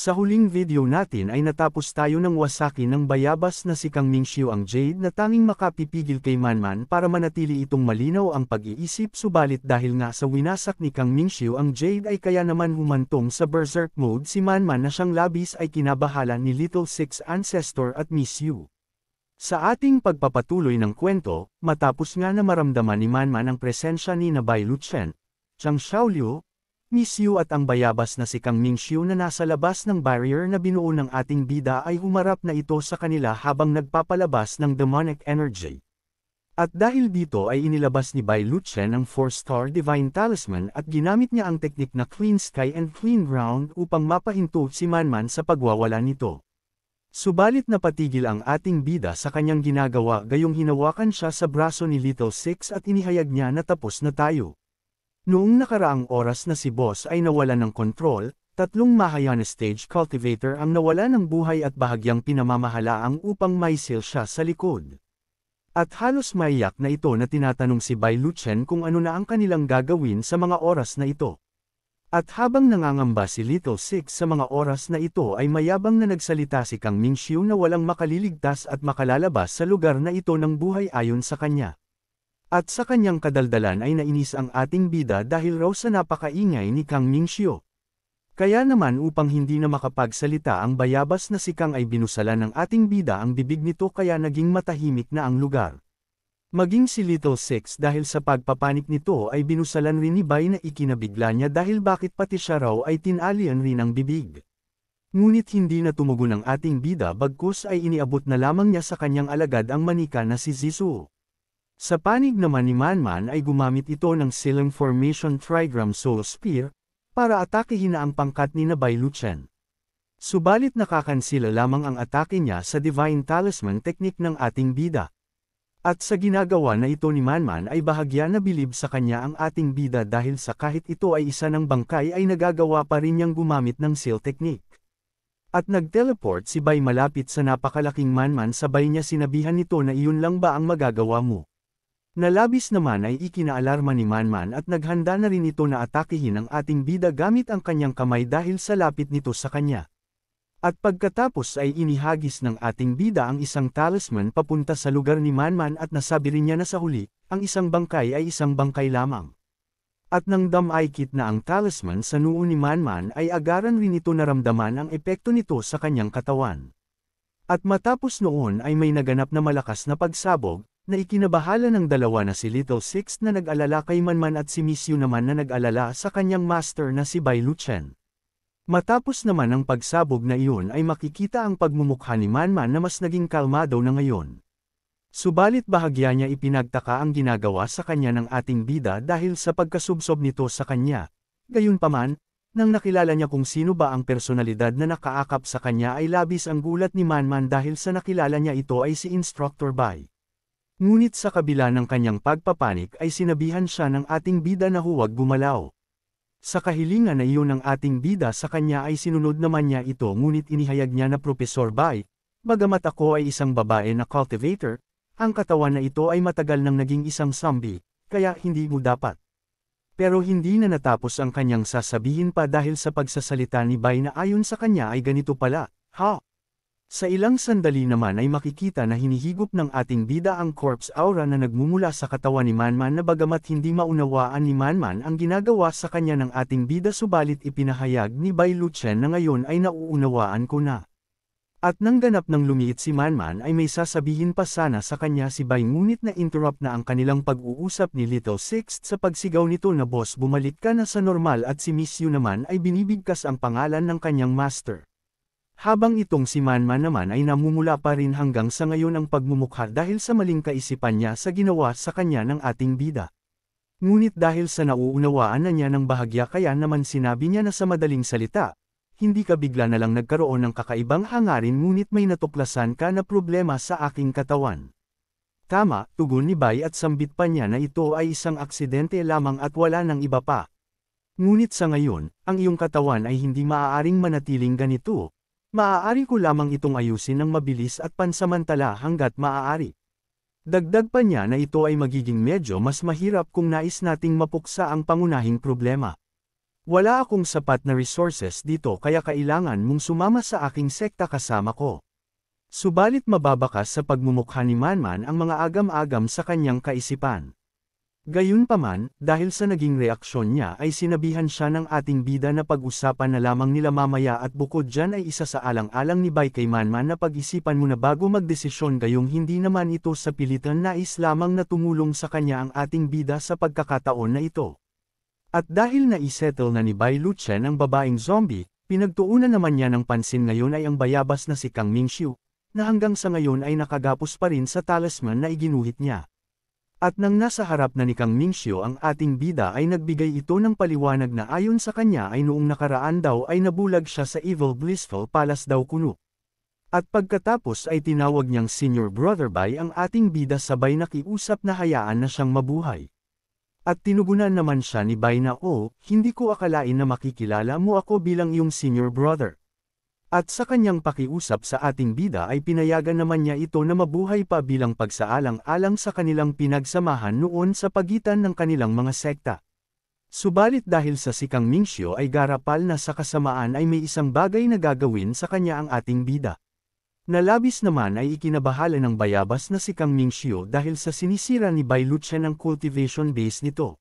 Sa huling video natin ay natapos tayo ng wasakin ng bayabas na si Kang Mingxiu ang Jade na tanging makapipigil kay Manman para manatili itong malinaw ang pag-iisip subalit dahil nga sa winasak ni Kang Mingxiu ang Jade ay kaya naman humantong sa berserk mode si Manman na siyang labis ay kinabahala ni Little Six Ancestor at Miss Yu. Sa ating pagpapatuloy ng kwento, matapos nga na maramdaman ni Manman ang presensya ni Nabai Luchen, Chang Xiaoliu, Miss Yu at ang bayabas na si Kang Mingxiu na nasa labas ng barrier na binuo ng ating bida ay humarap na ito sa kanila habang nagpapalabas ng demonic energy. At dahil dito ay inilabas ni Bai Luchen ang 4-star Divine Talisman at ginamit niya ang teknik na Clean Sky and Clean Ground upang mapahinto si Manman sa pagwawala nito. Subalit napatigil ang ating bida sa kanyang ginagawa gayong hinawakan siya sa braso ni Little Six at inihayag niya na tapos na tayo. Noong nakaraang oras na si Boss ay nawala ng kontrol, tatlong mahayana stage cultivator ang nawala ng buhay at bahagyang pinamamahala ang upang maisil siya sa likod. At halos maiyak na ito na tinatanong si Bai Luchen kung ano na ang kanilang gagawin sa mga oras na ito. At habang nangangamba si Little Six sa mga oras na ito ay mayabang na nagsalita si Kang Mingxiu na walang makaliligtas at makalalabas sa lugar na ito ng buhay ayon sa kanya. At sa kanyang kadaldalan ay nainis ang ating bida dahil raw sa napakaingay ni Kang Ningxio. Kaya naman upang hindi na makapagsalita ang bayabas na si Kang ay binusalan ng ating bida ang bibig nito kaya naging matahimik na ang lugar. Maging si Little Six dahil sa pagpapanik nito ay binusalan rin ni Bai na ikinabigla niya dahil bakit pati siya raw ay tinalian rin ang bibig. Ngunit hindi na tumugon ang ating bida bagkus ay iniabot na lamang niya sa kanyang alagad ang manika na si Zisoo. Sa panig naman ni Manman ay gumamit ito ng Silang Formation Trigram Soul Spear para atakihin na ang pangkat ni Nabay Luchen. Subalit nakakansila lamang ang atake niya sa Divine Talisman Technique ng ating bida. At sa ginagawa na ito ni Manman ay bahagya na bilib sa kanya ang ating bida dahil sa kahit ito ay isa ng bangkay ay nagagawa pa rin niyang gumamit ng seal technique. At nagteleport si Bay malapit sa napakalaking Manman sabay niya sinabihan nito na iyon lang ba ang magagawa mo. Nalabis naman ay ikinaalarma ni Manman at naghanda na rin ito na atakihin ang ating bida gamit ang kanyang kamay dahil sa lapit nito sa kanya. At pagkatapos ay inihagis ng ating bida ang isang talisman papunta sa lugar ni Manman at nasabi rin niya na sa huli, ang isang bangkay ay isang bangkay lamang. At nang damaykit na ang talisman sa noo ni Manman ay agaran rin ito naramdaman ang epekto nito sa kanyang katawan. At matapos noon ay may naganap na malakas na pagsabog, na ikinabahala ng dalawa na si Little Six na nag-alala kay Manman at si Miss Yu naman na nag-alala sa kanyang master na si Bai Luchen. Matapos naman ang pagsabog na iyon ay makikita ang pagmumukha ni Manman na mas naging kalmado na ngayon. Subalit bahagya niya ipinagtaka ang ginagawa sa kanya ng ating bida dahil sa pagkasubsob nito sa kanya. Gayunpaman, nang nakilala niya kung sino ba ang personalidad na nakaakap sa kanya ay labis ang gulat ni Manman dahil sa nakilala niya ito ay si Instructor Bai. Ngunit sa kabila ng kanyang pagpapanik ay sinabihan siya ng ating bida na huwag gumalaw. Sa kahilingan na iyon ng ating bida sa kanya ay sinunod naman niya ito ngunit inihayag niya na Professor Bai, bagamat ako ay isang babae na cultivator, ang katawan na ito ay matagal nang naging isang zombie, kaya hindi mo dapat. Pero hindi na natapos ang kanyang sasabihin pa dahil sa pagsasalita ni Bai na ayon sa kanya ay ganito pala, ha? Sa ilang sandali naman ay makikita na hinihigop ng ating bida ang corpse aura na nagmumula sa katawan ni Manman na bagamat hindi maunawaan ni Manman ang ginagawa sa kanya ng ating bida subalit ipinahayag ni Bai Luchen na ngayon ay nauunawaan ko na. At nang ganap ng lumiit si Manman ay may sasabihin pa sana sa kanya si Bai ngunit na interrupt na ang kanilang pag-uusap ni Little Sixth sa pagsigaw nito na boss bumalik ka na sa normal at si Miss Yu naman ay binibigkas ang pangalan ng kanyang master. Habang itong si Manman naman ay namumula pa rin hanggang sa ngayon ang pagmumukha dahil sa maling kaisipan niya sa ginawa sa kanya ng ating bida. Ngunit dahil sa nauunawaan na niya ng bahagya kaya naman sinabi niya na sa madaling salita, hindi ka bigla na lang nagkaroon ng kakaibang hangarin ngunit may natuklasan ka na problema sa aking katawan. Tama, tugon ni Bay at sambit pa niya na ito ay isang aksidente lamang at wala ng iba pa. Ngunit sa ngayon, ang iyong katawan ay hindi maaaring manatiling ganito, Maaari ko lamang itong ayusin ng mabilis at pansamantala hanggat maaari. Dagdag pa niya na ito ay magiging medyo mas mahirap kung nais nating mapuksa ang pangunahing problema. Wala akong sapat na resources dito kaya kailangan mong sumama sa aking sekta kasama ko. Subalit mababakas sa pagmumukha ni Manman ang mga agam-agam sa kanyang kaisipan. Gayunpaman, dahil sa naging reaksyon niya ay sinabihan siya ng ating bida na pag-usapan na lamang nila mamaya at bukod dyan ay isa sa alang-alang ni Bay kay Manman na pag-isipan muna bago magdesisyon gayong hindi naman ito sa pilitan nais lamang na tumulong sa kanya ang ating bida sa pagkakataon na ito. At dahil na naisettle na ni Bay Luchen ang babaeng zombie, pinagtuunan naman niya ng pansin ngayon ay ang bayabas na si Kang Mingxiu, na hanggang sa ngayon ay nakagapos pa rin sa talisman na iginuhit niya. At nang nasa harap na ni Kang Ningxio ang ating bida ay nagbigay ito ng paliwanag na ayon sa kanya ay noong nakaraan daw ay nabulag siya sa Evil Blissful Palace daw kuno. At pagkatapos ay tinawag niyang Senior Brother Bai ang ating bida sabay nakiusap na hayaan na siyang mabuhay. At tinugunan naman siya ni Bai na oh, hindi ko akalain na makikilala mo ako bilang iyong Senior Brother. At sa kanyang pakiusap sa ating bida ay pinayagan naman niya ito na mabuhay pa bilang pagsaalang-alang sa kanilang pinagsamahan noon sa pagitan ng kanilang mga sekta. Subalit dahil sa sikang Mingxio ay garapal na sa kasamaan ay may isang bagay na gagawin sa kanya ang ating bida. Nalabis naman ay ikinabahala ng bayabas na si Kang Mingxio dahil sa sinisira ni Bai Luchen ang cultivation base nito.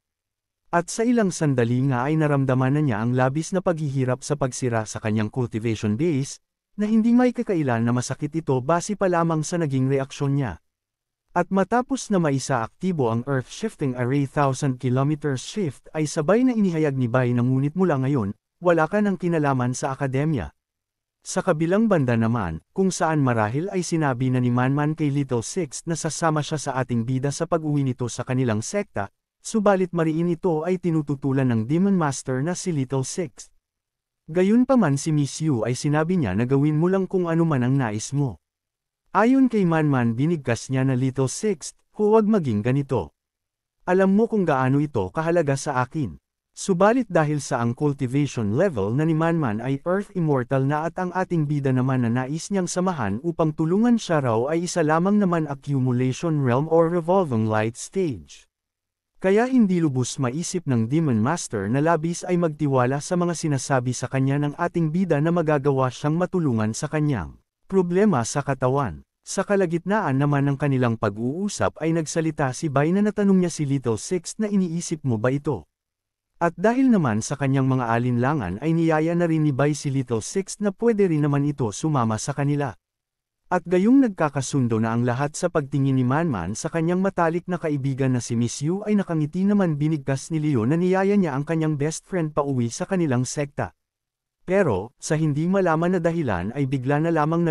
At sa ilang sandali nga ay naramdaman na niya ang labis na paghihirap sa pagsira sa kanyang cultivation base, na hindi may kakailan na masakit ito base pa lamang sa naging reaksyon niya. At matapos na maisa aktibo ang Earth Shifting Array 1000 km Shift ay sabay na inihayag ni Bay na ngunit mula ngayon, wala ka ng kinalaman sa akademya. Sa kabilang banda naman, kung saan marahil ay sinabi na ni Manman kay Little Six na sasama siya sa ating bida sa pag-uwi nito sa kanilang sekta, subalit mariin ito ay tinututulan ng Demon Master na si Little Six. Gayunpaman si Miss Yu ay sinabi niya na gawin mo lang kung ano man ang nais mo. Ayon kay Manman binigkas niya na Little Sixth, huwag maging ganito. Alam mo kung gaano ito kahalaga sa akin. Subalit dahil sa ang cultivation level na ni Manman ay Earth Immortal na at ang ating bida naman na nais niyang samahan upang tulungan siya raw ay isa lamang naman accumulation realm or revolving light stage. Kaya hindi lubos maisip ng Demon Master na labis ay magtiwala sa mga sinasabi sa kanya ng ating bida na magagawa siyang matulungan sa kanyang problema sa katawan. Sa kalagitnaan naman ng kanilang pag-uusap ay nagsalita si Bay na natanong niya si Little Six na iniisip mo ba ito. At dahil naman sa kanyang mga alinlangan ay niyaya na rin ni Bay si Little Six na pwede rin naman ito sumama sa kanila. At gayong nagkakasundo na ang lahat sa pagtingin ni Manman sa kanyang matalik na kaibigan na si Miss Yu ay nakangiti naman binigkas ni Leo na niyaya niya ang kanyang best friend pa uwi sa kanilang sekta. Pero, sa hindi malaman na dahilan ay bigla na lamang na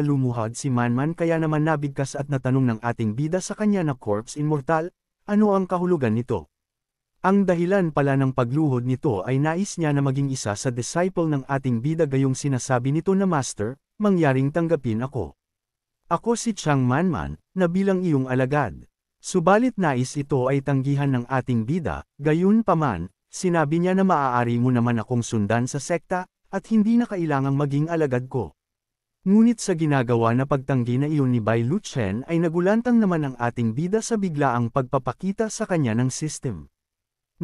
si Manman kaya naman nabigkas at natanong ng ating bida sa kanya na corpse immortal, ano ang kahulugan nito? Ang dahilan pala ng pagluhod nito ay nais niya na maging isa sa disciple ng ating bida gayong sinasabi nito na master, mangyaring tanggapin ako. Ako si Chang Manman, na bilang iyong alagad. Subalit nais ito ay tanggihan ng ating bida, gayon paman, sinabi niya na maaari mo naman akong sundan sa sekta, at hindi na kailangang maging alagad ko. Ngunit sa ginagawa na pagtanggi na iyon ni Bai Luchen ay nagulantang naman ang ating bida sa biglaang pagpapakita sa kanya ng system.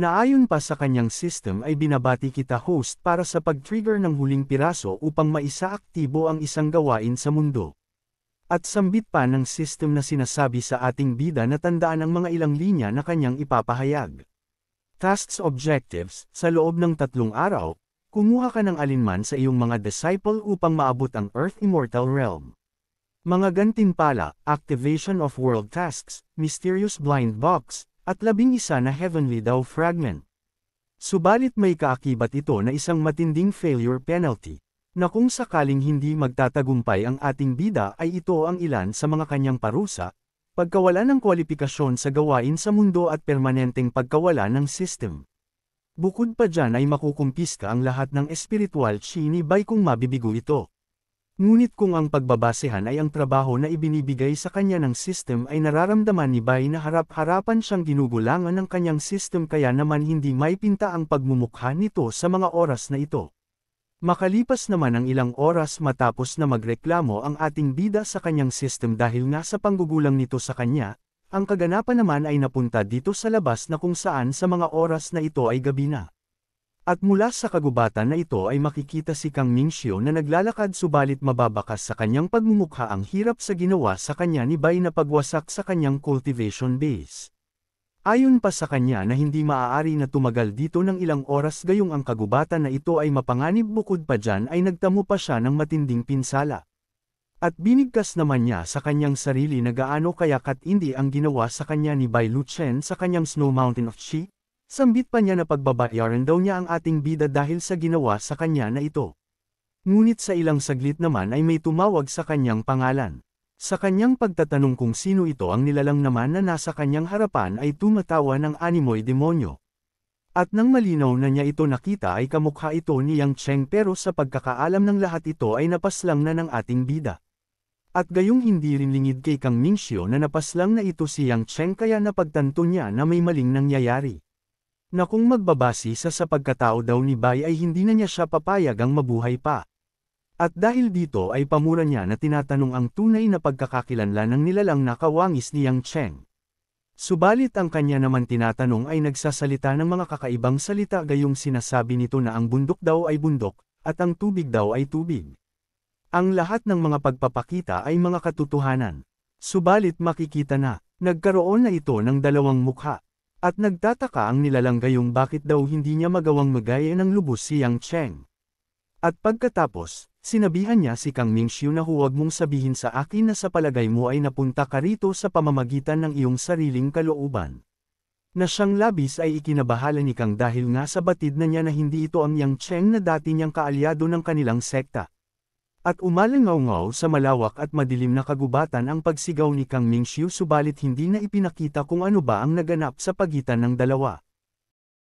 Naayon pa sa kanyang system ay binabati kita host para sa pag-trigger ng huling piraso upang maisaaktibo ang isang gawain sa mundo. At sambit pa ng system na sinasabi sa ating bida na tandaan ang mga ilang linya na kanyang ipapahayag. Tasks Objectives, sa loob ng tatlong araw, kumuha ka ng alinman sa iyong mga disciple upang maabot ang Earth Immortal Realm. Mga gantimpala, Activation of World Tasks, Mysterious Blind Box, at labing isa na Heavenly Dao Fragment. Subalit may kaakibat ito na isang matinding failure penalty, na kung sakaling hindi magtatagumpay ang ating bida ay ito ang ilan sa mga kanyang parusa, pagkawala ng kwalipikasyon sa gawain sa mundo at permanenteng pagkawala ng system. Bukod pa dyan ay makukumpiska ang lahat ng espiritual chi by kung mabibigo ito. Ngunit kung ang pagbabasehan ay ang trabaho na ibinibigay sa kanya ng system ay nararamdaman ni Bay na harap-harapan siyang ginugulangan ng kanyang system kaya naman hindi may pinta ang pagmumukha nito sa mga oras na ito. Makalipas naman ang ilang oras matapos na magreklamo ang ating bida sa kanyang system dahil nga sa panggugulang nito sa kanya, ang kaganapan naman ay napunta dito sa labas na kung saan sa mga oras na ito ay gabi na. At mula sa kagubatan na ito ay makikita si Kang Ningxio na naglalakad subalit mababakas sa kanyang pagmumukha ang hirap sa ginawa sa kanya ni Bai na pagwasak sa kanyang cultivation base. Ayon pa sa kanya na hindi maaari na tumagal dito ng ilang oras gayong ang kagubatan na ito ay mapanganib bukod pa dyan ay nagtamo pa siya ng matinding pinsala. At binigkas naman niya sa kanyang sarili na gaano kaya katindi ang ginawa sa kanya ni Bai Luchen sa kanyang Snow Mountain of Chi, sambit pa niya na pagbabayaran daw niya ang ating bida dahil sa ginawa sa kanya na ito. Ngunit sa ilang saglit naman ay may tumawag sa kanyang pangalan. Sa kanyang pagtatanong kung sino ito ang nilalang naman na nasa kanyang harapan ay tumatawa ng animoy demonyo. At nang malinaw na niya ito nakita ay kamukha ito ni Yang Cheng pero sa pagkakaalam ng lahat ito ay napaslang na ng ating bida. At gayong hindi rin lingid kay Kang Ningxio na napaslang na ito si Yang Cheng kaya napagtanto niya na may maling nangyayari. Na kung magbabasi sa sa pagkatao daw ni Bai ay hindi na niya siya papayag ang mabuhay pa. At dahil dito ay pamura niya na tinatanong ang tunay na pagkakakilanlan ng nilalang nakawangis ni Yang Cheng. Subalit ang kanya naman tinatanong ay nagsasalita ng mga kakaibang salita gayong sinasabi nito na ang bundok daw ay bundok, at ang tubig daw ay tubig. Ang lahat ng mga pagpapakita ay mga katotohanan. Subalit makikita na, nagkaroon na ito ng dalawang mukha. At nagtataka ang nilalang gayong bakit daw hindi niya magawang magaya ng lubos si Yang Cheng. At pagkatapos, Sinabihan niya si Kang Ningxiu na huwag mong sabihin sa akin na sa palagay mo ay napunta ka rito sa pamamagitan ng iyong sariling kalooban. Na siyang labis ay ikinabahala ni Kang dahil nga sa batid na niya na hindi ito ang Yang Cheng na dati niyang kaalyado ng kanilang sekta. At umalangaw-ngaw sa malawak at madilim na kagubatan ang pagsigaw ni Kang Ningxiu subalit hindi na ipinakita kung ano ba ang naganap sa pagitan ng dalawa.